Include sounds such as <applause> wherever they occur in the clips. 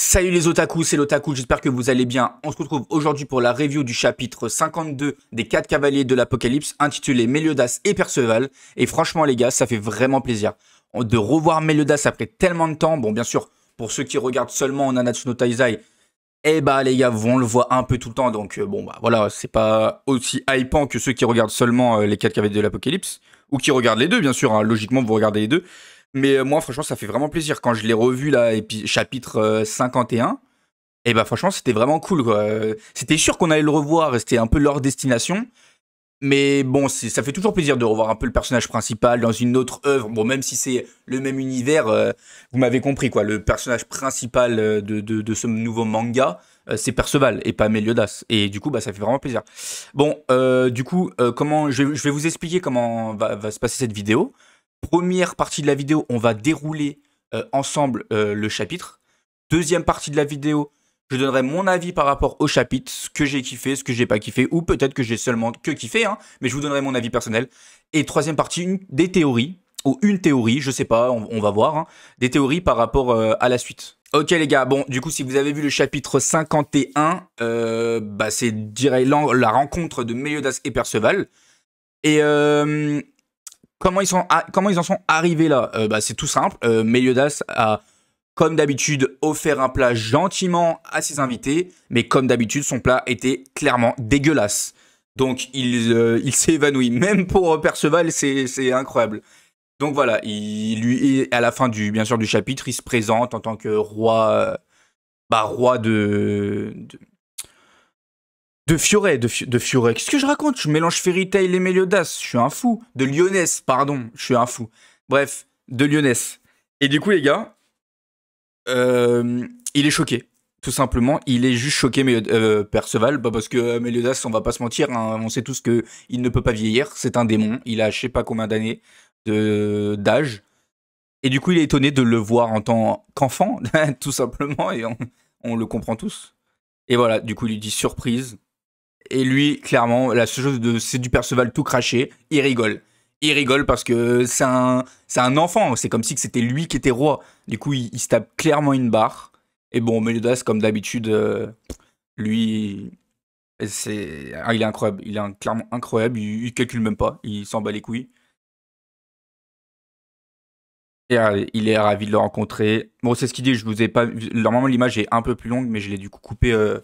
Salut les otaku, c'est l'otaku, j'espère que vous allez bien. On se retrouve aujourd'hui pour la review du chapitre 52 des 4 cavaliers de l'apocalypse intitulé Meliodas et Perceval. Et franchement les gars, ça fait vraiment plaisir de revoir Meliodas après tellement de temps. Bon bien sûr, pour ceux qui regardent seulement en no Taizai, eh bah les gars, on le voit un peu tout le temps. Donc euh, bon bah voilà, c'est pas aussi hypant que ceux qui regardent seulement euh, les 4 cavaliers de l'apocalypse. Ou qui regardent les deux bien sûr, hein. logiquement vous regardez les deux. Mais euh, moi, franchement, ça fait vraiment plaisir. Quand je l'ai revu, là, chapitre 51, euh, et bah franchement, c'était vraiment cool. C'était sûr qu'on allait le revoir, c'était un peu leur destination. Mais bon, ça fait toujours plaisir de revoir un peu le personnage principal dans une autre œuvre. Bon, même si c'est le même univers, euh, vous m'avez compris quoi. Le personnage principal de, ce nouveau manga, c'est Perceval et pas Meliodas. Et du coup, bah, ça fait vraiment plaisir. Bon, du coup, comment je, vais vous expliquer comment va, se passer cette vidéo. Première partie de la vidéo, on va dérouler euh, ensemble euh, le chapitre. Deuxième partie de la vidéo, je donnerai mon avis par rapport au chapitre, ce que j'ai kiffé, ce que j'ai pas kiffé, ou peut-être que j'ai seulement que kiffé, hein, mais je vous donnerai mon avis personnel. Et troisième partie, des théories, ou une théorie, je sais pas, on, va voir, hein, des théories par rapport euh, à la suite. Ok les gars, bon du coup si vous avez vu le chapitre 51, bah, c'est la rencontre de Meliodas et Perceval. Et euh, Comment ils, sont comment ils en sont arrivés là euh, bah, C'est tout simple. Euh, Meliodas a, comme d'habitude, offert un plat gentiment à ses invités, mais comme d'habitude, son plat était clairement dégueulasse. Donc il, euh, s'est évanoui. <laughs> Même pour Perceval, c'est incroyable. Donc voilà, il, lui, à la fin du, bien sûr, du chapitre, il se présente en tant que roi, bah, roi de de Fiore, de, Fi Qu'est-ce que je raconte Je mélange Fairy Tail et Meliodas. Je suis un fou. De Lyonesse, pardon. Je suis un fou. Bref, de Lyonesse. Et du coup, les gars, euh, il est choqué. Tout simplement, il est juste choqué, mais, euh, Perceval, bah, parce que euh, Meliodas, on va pas se mentir, hein. on sait tous que il ne peut pas vieillir, c'est un démon, il a je sais pas combien d'années d'âge. Et du coup, il est étonné de le voir en tant qu'enfant, <laughs> tout simplement, et on, on le comprend tous. Et voilà, du coup, il lui dit surprise, et lui, clairement, la seule chose, de, c'est du Perceval tout craché. Il rigole. Il rigole parce que c'est un, un enfant. C'est comme si c'était lui qui était roi. Du coup, il, se tape clairement une barre. Et bon, Meliodas, comme d'habitude, euh, lui, c'est, ah, il est incroyable. Il est clairement incroyable. Il, calcule même pas. Il s'en bat les couilles. Et euh, Il est ravi de le rencontrer. Bon, c'est ce qu'il dit. Je vous ai pas. Normalement, l'image est un peu plus longue, mais je l'ai du coup coupé. Euh,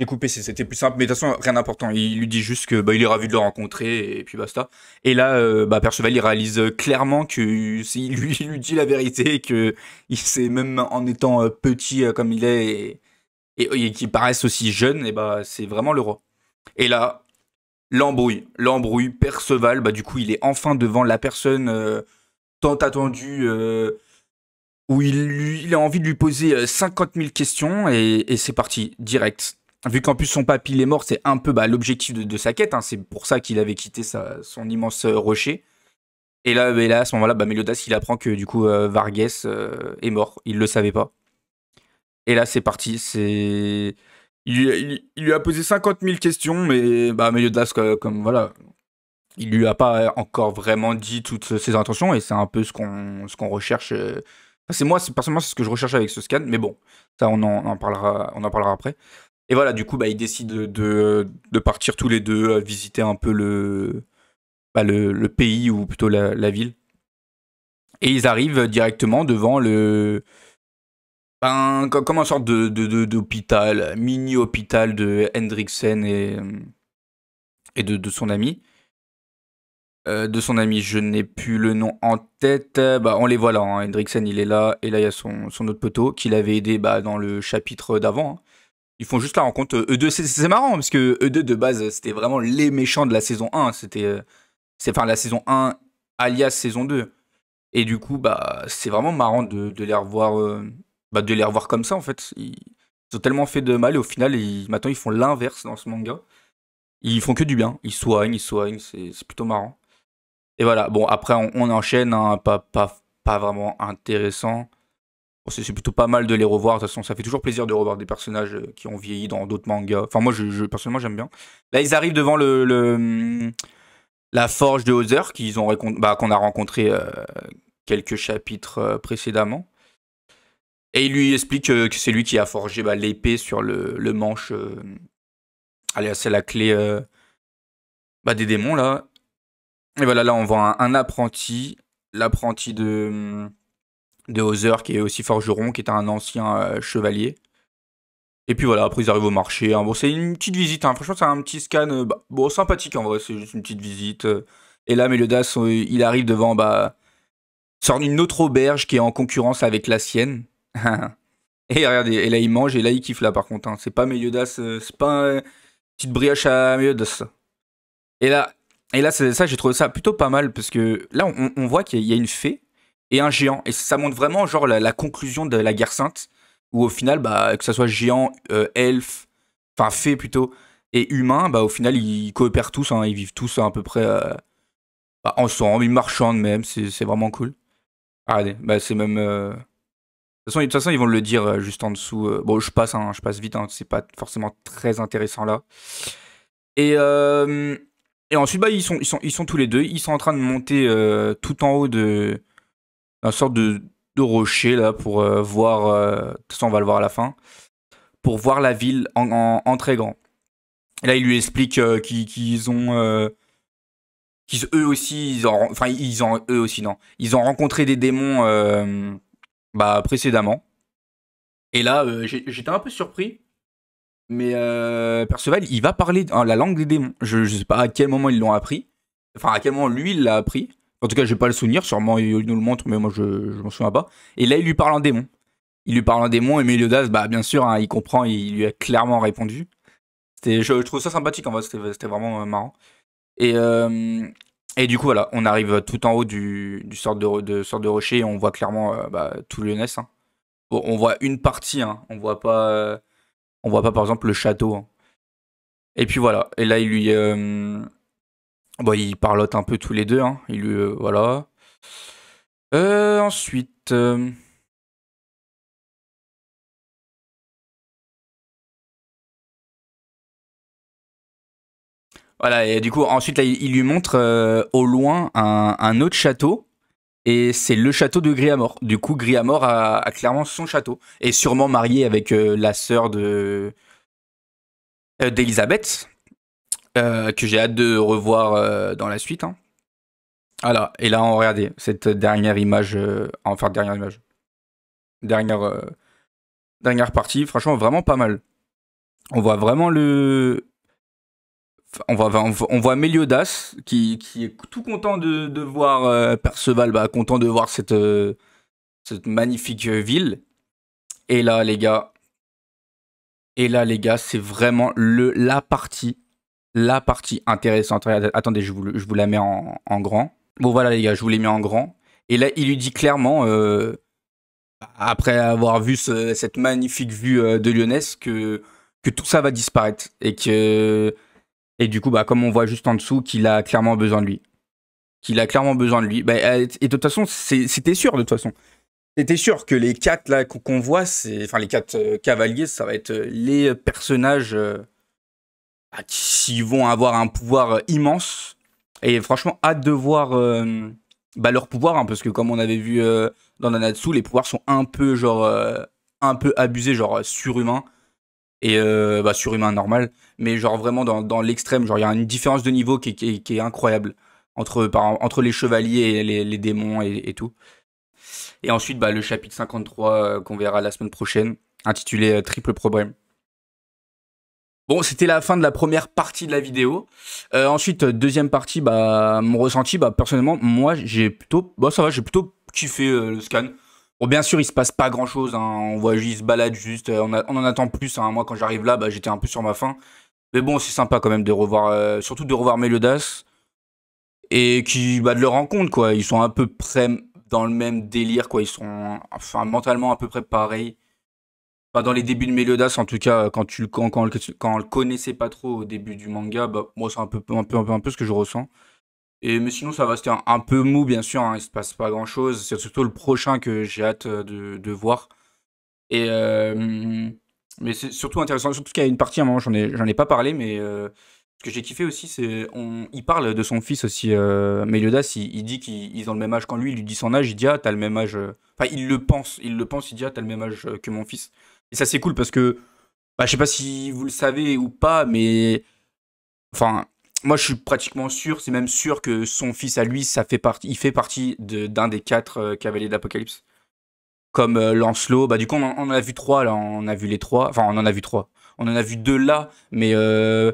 Découper, c'était plus simple, mais de toute façon, rien d'important. Il lui dit juste que bah, il est ravi de le rencontrer et puis basta. Et là, euh, bah, Perceval, il réalise euh, clairement que <laughs> s'il lui, lui dit la vérité que il sait même en étant euh, petit comme il est et, qu'il paraisse aussi jeune, et bah c'est vraiment le roi. Et là, l'embrouille, l'embrouille. Perceval, bah du coup, il est enfin devant la personne tant attendue. où il, a envie de lui poser 50 000 questions et c'est parti, direct vu qu'en plus son papy est mort, c'est un peu bah, l'objectif de, sa quête. Hein. c'est pour ça qu'il avait quitté son immense euh, rocher. Et là, bah, et là à ce moment-là, bah, il apprend que du coup euh, Vargas euh, est mort. Il le savait pas. Et là, c'est parti. C'est il, lui a posé 50 000 questions, mais bah, Meliodas, comme, voilà, il lui a pas encore vraiment dit toutes ses intentions, et c'est un peu ce qu'on recherche. c'est moi, personnellement, c'est ce que je recherche avec ce scan, mais bon, ça on en parlera, on en parlera après. Et voilà, du coup, bah, ils décident de, partir tous les deux à euh, visiter un peu le, bah, pays ou plutôt la, ville. Et ils arrivent directement devant le. Ben, comme une sorte de, d'hôpital, mini-hôpital de Hendriksen et, euh, de, son ami. Euh, de son ami, je n'ai plus le nom en tête. Bah, on les voit là, hein. il est là, et là il y a son, autre poteau qui l'avait aidé bah, dans le chapitre d'avant. Hein ils font juste la rencontre. E2, euh, e c'est marrant, parce que E2, de base, c'était vraiment les méchants de la saison 1. C'était. Euh, enfin la saison 1 alias saison 2. Et du coup, bah, c'est vraiment marrant de, les revoir. Euh, bah, de les revoir comme ça, en fait. Ils, ont tellement fait de mal et au final, maintenant, ils font l'inverse dans ce manga. Ils font que du bien. Ils soignent, ils soignent. C'est plutôt marrant. Et voilà. Bon, après, on, enchaîne. Hein, pas, pas vraiment intéressant c'est plutôt pas mal de les revoir. De toute façon, ça fait toujours plaisir de revoir des personnages euh, qui ont vieilli dans d'autres mangas. Enfin, moi, je, personnellement, j'aime bien. Là, ils arrivent devant le, hum, la forge de Hauser qu'ils ont bah, qu'on a rencontré euh, quelques chapitres euh, précédemment. Et il lui explique que c'est lui qui a forgé bah, l'épée sur le, manche. allez, c'est la clé bah, des démons là. Et voilà, là on voit un apprenti, l'apprenti de hum, de Hauser, qui est aussi forgeron, qui est un ancien euh, chevalier. Et puis voilà, après ils arrivent au marché. Hein. Bon, c'est une petite visite, hein. franchement, c'est un petit scan euh, bah, bon, sympathique en vrai, c'est juste une petite visite. Euh. Et là, Meliodas, il arrive devant bah, sort une autre auberge qui est en concurrence avec la sienne. <laughs> et regardez, et là il mange et là il kiffe là par contre. Hein. C'est pas Meliodas, c'est pas une petite brioche à Meliodas. Et là, et là ça j'ai trouvé ça plutôt pas mal parce que là on voit qu'il y a une fée et un géant. Et ça montre vraiment genre la, conclusion de la guerre sainte, où au final, bah, que ce soit géant, euh, elfe, enfin fée plutôt, et humain, bah, au final, ils coopèrent tous, hein. ils vivent tous à peu près euh, bah, ensemble, ils marchandent même, c'est vraiment cool. Ah, allez bah, c'est même... Euh, de, toute façon, ils vont le dire juste en dessous. Bon, je passe, hein. je passe vite, hein. c'est pas forcément très intéressant là. Et... Et ensuite, bah, ils, sont, ils, sont, ils sont tous les deux. Ils sont en train de monter tout en haut de, une sorte de, de rocher là pour euh, voir. Euh, de on va le voir à la fin. Pour voir la ville en, en, très grand. Et là, il lui explique euh, qu'ils ont. Euh, qu'ils eux aussi, ils ont, enfin ils ont eux aussi non, ils ont rencontré des démons bah, précédemment. Et là, j'étais un peu surpris, mais Perceval, il va parler hein, la langue des démons. Je, je sais pas à quel moment ils l'ont appris, enfin à quel moment lui il l'a appris, en tout cas, j'ai pas le souvenir, sûrement il nous le montre, mais moi je, je m'en souviens pas. Et là, il lui parle en démon. Il lui parle en démon, et Meliodas, bah bien sûr, hein, il comprend, il lui a clairement répondu. Je, je trouve ça sympathique en vrai, c'était vraiment euh, marrant. Et, euh, et du coup, voilà, on arrive tout en haut du, sort, de, de, de rocher, et on voit clairement euh, bah, tout Lyonnais. Hein. on voit une partie, hein, on voit pas, on voit pas par exemple le château. Et puis voilà, et là, il lui Bon, ils parlotent un peu tous les deux. Hein. Il, lui... Euh, voilà. Euh, ensuite. Euh, voilà, et du coup, ensuite, il, lui montre au loin un, autre château. Et c'est le château de Griamor. Du coup, Griamor a, a, clairement son château. Et sûrement marié avec la sœur de d'Elisabeth. Euh, que j'ai hâte de revoir euh, dans la suite. Hein. Voilà, et là, on regardez cette dernière image, euh, enfin, dernière image, dernière, dernière partie, franchement, vraiment pas mal. On voit vraiment le. On voit, on voit Meliodas qui, qui est tout content de, voir Perceval, bah, content de voir cette, cette magnifique ville. Et là, les gars, et là, les gars, c'est vraiment le, la partie la partie intéressante. Attendez, je vous, je vous la mets en, grand. Bon, voilà, les gars, je vous l'ai mis en grand. Et là, il lui dit clairement, euh, après avoir vu cette magnifique vue euh, de Lyonnaise, que, que tout ça va disparaître. Et que. Et du coup, bah, comme on voit juste en dessous, qu'il a clairement besoin de lui. Qu'il a clairement besoin de lui. Bah, et de toute façon, c'était sûr, de toute façon. C'était sûr que les quatre là qu'on voit, enfin les quatre euh, cavaliers, ça va être les personnages qui vont avoir un pouvoir euh, immense. Et franchement, hâte de voir euh, bah, leur pouvoir, hein, parce que comme on avait vu euh, dans Nanatsu, les pouvoirs sont un peu genre un peu abusés, genre surhumains. Et bah, surhumain normal, mais genre vraiment dans, l'extrême, genre il y a une différence de niveau qui, est incroyable entre, par, entre les chevaliers et les, démons et, et, tout. Et ensuite, bah, le chapitre 53 qu'on verra la semaine prochaine, intitulé Triple Problème. Bon, c'était la fin de la première partie de la vidéo. Euh, ensuite, euh, deuxième partie, bah, mon ressenti, bah, personnellement, moi, j'ai plutôt, bah, ça va, j'ai plutôt kiffé euh, le scan. Bon, bien sûr, il se passe pas grand chose, hein. on voit juste, se balade juste, on, en attend plus, hein. moi, quand j'arrive là, bah, j'étais un peu sur ma faim. Mais bon, c'est sympa quand même de revoir, surtout de revoir Meliodas, et qui, bah, de leur rencontre, quoi, ils sont à peu près dans le même délire, quoi, ils sont, enfin, mentalement à peu près pareils dans les débuts de Meliodas, en tout cas, euh, quand tu quand, on le connaissait pas trop au début du manga, bah, moi, c'est un peu, un, peu, un, peu, ce que je ressens. Et, mais sinon, ça va, rester un, peu mou, bien sûr, hein, il se passe pas grand chose. C'est surtout le prochain que j'ai hâte euh, de, voir. Et, euh, mais c'est surtout intéressant, surtout qu'il y a une partie, à moment, j'en ai, j'en ai pas parlé, mais ce que j'ai kiffé aussi, c'est. On, il parle de son fils aussi, Meliodas, il, dit qu'ils ont le même âge quand lui, il lui dit son âge, il dit Ah, t'as le même âge. Enfin, il le pense, il le pense, il dit ah, t'as le même âge que mon fils. Et ça, c'est cool parce que, bah, je sais pas si vous le savez ou pas, mais. Enfin, moi, je suis pratiquement sûr, c'est même sûr que son fils à lui, ça fait partie, il fait partie d'un des quatre euh, cavaliers d'Apocalypse. Comme euh, Lancelot, bah, du coup, on en, a vu trois, là, on a vu les trois. Enfin, on en a vu trois. On en a vu deux là, mais euh,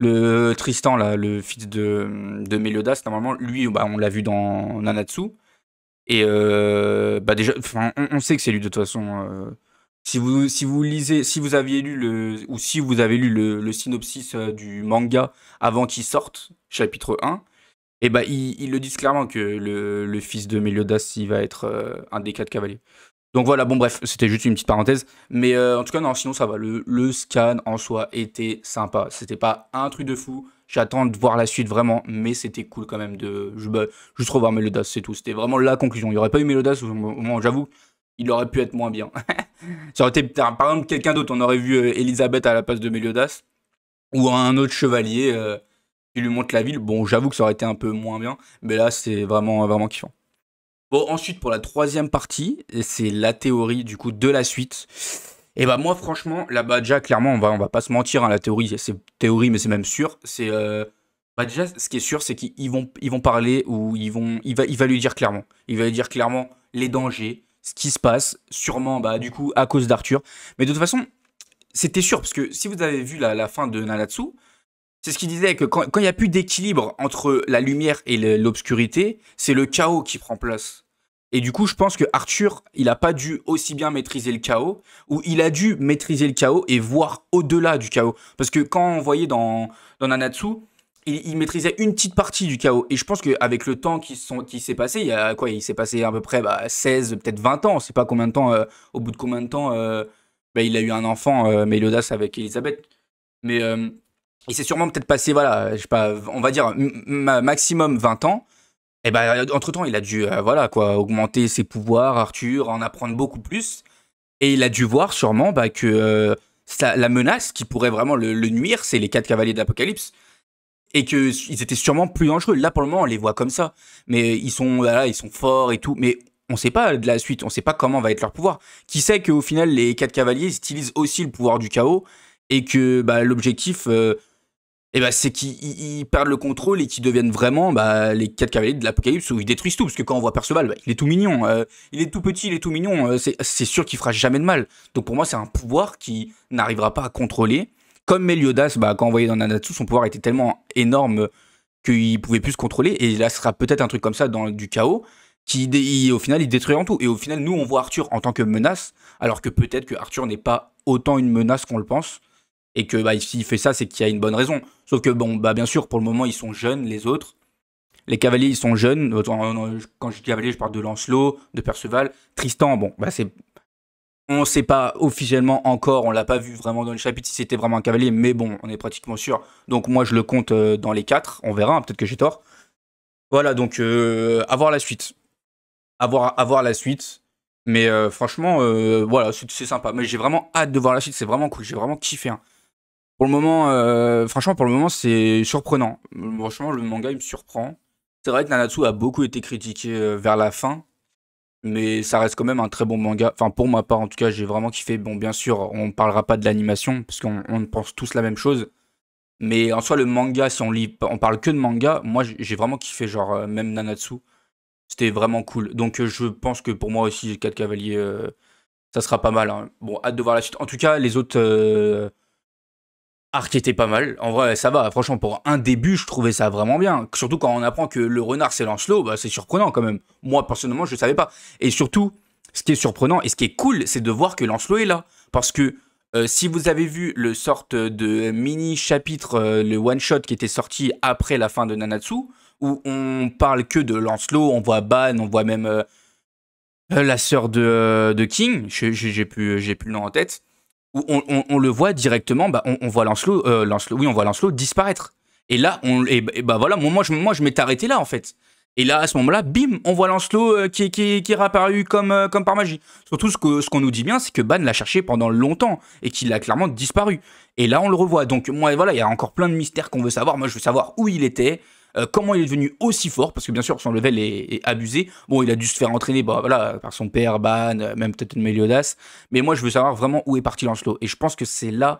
le Tristan, là, le fils de, de Méliodas, normalement, lui, bah, on l'a vu dans Nanatsu. Et bah, déjà, on, sait que c'est lui de toute façon. Si vous, si vous lisez, si vous aviez lu le, ou si vous avez lu le, synopsis euh, du manga avant qu'il sorte, chapitre 1, et eh ben ils le disent clairement que le, fils de Meliodas, il va être euh, un des quatre cavaliers. Donc voilà, bon bref, c'était juste une petite parenthèse. Mais euh, en tout cas, non, sinon ça va. Le, scan en soi était sympa. C'était pas un truc de fou. J'attends de voir la suite vraiment, mais c'était cool quand même de bah, juste revoir Meliodas, c'est tout. C'était vraiment la conclusion. Il n'y aurait pas eu Meliodas au moment, j'avoue, il aurait pu être moins bien. <laughs> ça aurait été par exemple quelqu'un d'autre. On aurait vu euh, Elisabeth à la place de Meliodas ou un autre chevalier euh, qui lui montre la ville. Bon, j'avoue que ça aurait été un peu moins bien, mais là c'est vraiment vraiment kiffant. Bon, ensuite pour la troisième partie, c'est la théorie du coup de la suite. Et bah moi franchement là-bas déjà clairement on va on va pas se mentir hein, la théorie c'est théorie mais c'est même sûr c'est euh, bah, déjà ce qui est sûr c'est qu'ils vont ils vont parler ou ils vont il va il va lui dire clairement il va lui dire clairement les dangers ce qui se passe, sûrement bah, du coup à cause d'Arthur. Mais de toute façon, c'était sûr, parce que si vous avez vu la, fin de Nanatsu, c'est ce qu'il disait, que quand il n'y a plus d'équilibre entre la lumière et l'obscurité, c'est le chaos qui prend place. Et du coup, je pense que Arthur, il n'a pas dû aussi bien maîtriser le chaos, ou il a dû maîtriser le chaos et voir au-delà du chaos. Parce que quand on voyait dans, dans Nanatsu, il, maîtrisait une petite partie du chaos. Et je pense qu'avec le temps qui, s'est passé, il a quoi Il s'est passé à peu près bah, 16, peut-être 20 ans. On sait pas combien de temps, euh, au bout de combien de temps, euh, bah, il a eu un enfant, euh, avec Elisabeth. Mais euh, il s'est sûrement peut-être passé, voilà, je pas, on va dire maximum 20 ans. Et ben, bah, entre temps, il a dû, voilà, quoi, augmenter ses pouvoirs, Arthur, en apprendre beaucoup plus. Et il a dû voir sûrement bah, que la menace qui pourrait vraiment le, nuire, c'est les quatre cavaliers d'Apocalypse et que ils étaient sûrement plus dangereux. Là, pour le moment, on les voit comme ça, mais ils sont là, ils sont forts et tout, mais on ne sait pas de la suite, on ne sait pas comment va être leur pouvoir. Qui sait qu'au final, les quatre cavaliers utilisent aussi le pouvoir du chaos et que bah, l'objectif, euh, eh bah, c'est qu'ils perdent le contrôle et qu'ils deviennent vraiment bah, les quatre cavaliers de l'apocalypse où ils détruisent tout. Parce que quand on voit Perceval, il est tout mignon, euh, il est tout petit, il est tout mignon, euh, c'est sûr qu'il fera jamais de mal. Donc pour moi, c'est un pouvoir qui n'arrivera pas à contrôler comme Meliodas, bah, quand voyait dans Nanatsu, son pouvoir était tellement énorme qu'il pouvait plus se contrôler. Et là, ce sera peut-être un truc comme ça dans du chaos qui au final il en tout et au final nous on voit Arthur en tant que menace alors que peut-être que Arthur n'est pas autant une menace qu'on le pense et que bah, s'il fait ça c'est qu'il y a une bonne raison sauf que bon bah bien sûr pour le moment ils sont jeunes les autres les cavaliers ils sont jeunes euh, quand je dis cavalier, je parle de Lancelot de Perceval Tristan bon bah c'est on ne sait pas officiellement encore, on l'a pas vu vraiment dans le chapitre si c'était vraiment un cavalier, mais bon, on est pratiquement sûr. Donc moi je le compte euh, dans les quatre, on verra, hein, peut-être que j'ai tort. Voilà, donc avoir euh, à voir la suite. avoir voir, la suite. Mais euh, franchement, voilà, c'est sympa. Mais j'ai vraiment hâte de voir la suite, c'est vraiment cool, j'ai vraiment kiffé. Hein. Pour le moment, franchement, pour le moment, c'est surprenant. Franchement, le manga, il me surprend. C'est vrai que Nanatsu a beaucoup été critiqué vers la fin, mais ça reste quand même un très bon manga. Enfin, pour ma part, en tout cas, j'ai vraiment kiffé. Bon, bien sûr, on ne parlera pas de l'animation, parce qu'on pense tous la même chose. Mais en soi, le manga, si on, lit, on parle que de manga, moi, j'ai vraiment kiffé, genre, euh, même Nanatsu. C'était vraiment cool. Donc, euh, je pense que pour moi aussi, les 4 cavaliers, euh, ça sera pas mal. Hein. Bon, hâte de voir la suite. En tout cas, les autres qui était pas mal. En vrai, ça va. Franchement, pour un début, je trouvais ça vraiment bien. Surtout quand on apprend que le renard, c'est Lancelot, bah, c'est surprenant quand même. Moi, personnellement, je ne savais pas. Et surtout, ce qui est surprenant et ce qui est cool, c'est de voir que Lancelot est là. Parce que euh, si vous avez vu le sort de mini chapitre, euh, le one shot qui était sorti après la fin de Nanatsu, où on parle que de Lancelot, on voit Ban, on voit même euh, la sœur de, King, j'ai plus, plus le nom en tête on, le voit directement, bah, on, voit Lancelot, euh, Lancelot, oui, on voit Lancelot disparaître. Et là, on, et, bah voilà, moi, je, moi, m'étais arrêté là en fait. Et là, à ce moment-là, bim, on voit Lancelot euh, qui, qui, est réapparu comme, euh, par magie. Surtout, ce qu'on nous dit bien, c'est que Ban l'a cherché pendant longtemps et qu'il a clairement disparu. Et là, on le revoit. Donc, moi, voilà, il y a encore plein de mystères qu'on veut savoir. Moi, je veux savoir où il était, euh, comment il est devenu aussi fort Parce que bien sûr, son level est, abusé. Bon, il a dû se faire entraîner bah, voilà, par son père, Ban, euh, même peut-être une Meliodas. Mais moi, je veux savoir vraiment où est parti Lancelot. Et je pense que c'est là,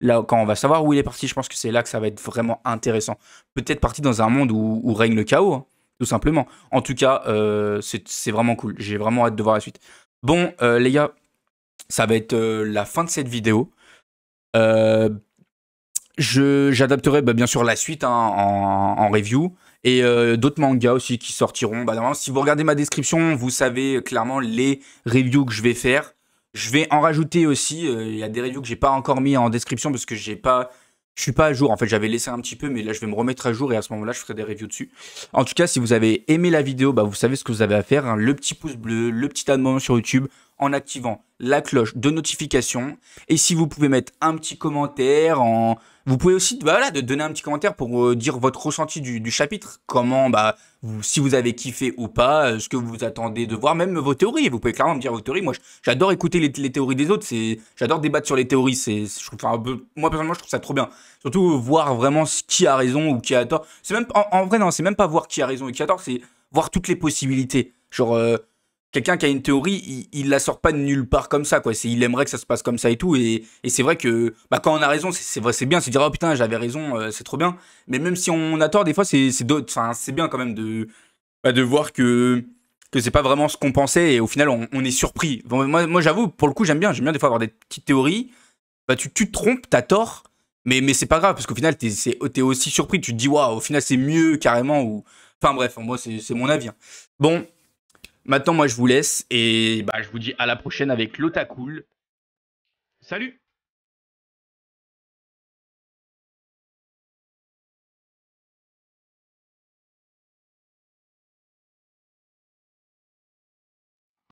là, quand on va savoir où il est parti, je pense que c'est là que ça va être vraiment intéressant. Peut-être parti dans un monde où, règne le chaos, hein, tout simplement. En tout cas, euh, c'est vraiment cool. J'ai vraiment hâte de voir la suite. Bon, les gars, ça va être la fin de cette vidéo. Euh, j'adapterai bah, bien sûr la suite hein, en, review et euh, d'autres mangas aussi qui sortiront. Bah, si vous regardez ma description, vous savez euh, clairement les reviews que je vais faire. Je vais en rajouter aussi. Euh, il y a des reviews que j'ai pas encore mis en description parce que j'ai pas, je suis pas à jour. En fait, j'avais laissé un petit peu, mais là, je vais me remettre à jour et à ce moment-là, je ferai des reviews dessus. En tout cas, si vous avez aimé la vidéo, bah, vous savez ce que vous avez à faire. Hein. Le petit pouce bleu, le petit abonnement sur YouTube en activant la cloche de notification. Et si vous pouvez mettre un petit commentaire, en... vous pouvez aussi bah voilà, de donner un petit commentaire pour euh, dire votre ressenti du, chapitre. Comment, bah, si vous avez kiffé ou pas, euh, ce que vous attendez de voir, même vos théories. Vous pouvez clairement me dire vos théories. Moi, j'adore écouter les, théories des autres. j'adore débattre sur les théories. C'est, je moi, personnellement, je trouve ça trop bien. Surtout euh, voir vraiment qui a raison ou qui a tort. C'est même, en, vrai, non, c'est même pas voir qui a raison et qui a tort, c'est voir toutes les possibilités. Genre, quelqu'un qui a une théorie, il, la sort pas de nulle part comme ça, quoi. C'est, Il aimerait que ça se passe comme ça et tout. Et, c'est vrai que bah, quand on a raison, c'est c'est bien, c'est dire oh putain j'avais raison, euh, c'est trop bien. Mais même si on a tort, des fois c'est c'est bien quand même de bah, de voir que que c'est pas vraiment ce qu'on pensait et au final on, est surpris. moi, j'avoue, pour le coup j'aime bien, j'aime bien des fois avoir des petites théories. Bah tu, te trompes, t'as tort, mais, c'est pas grave parce qu'au final t'es es aussi surpris, tu te dis waouh, au final c'est mieux carrément ou. Enfin bref, moi c'est mon avis. Hein. Bon, Maintenant, moi, je vous laisse et bah, je vous dis à la prochaine avec l'Otacool. Salut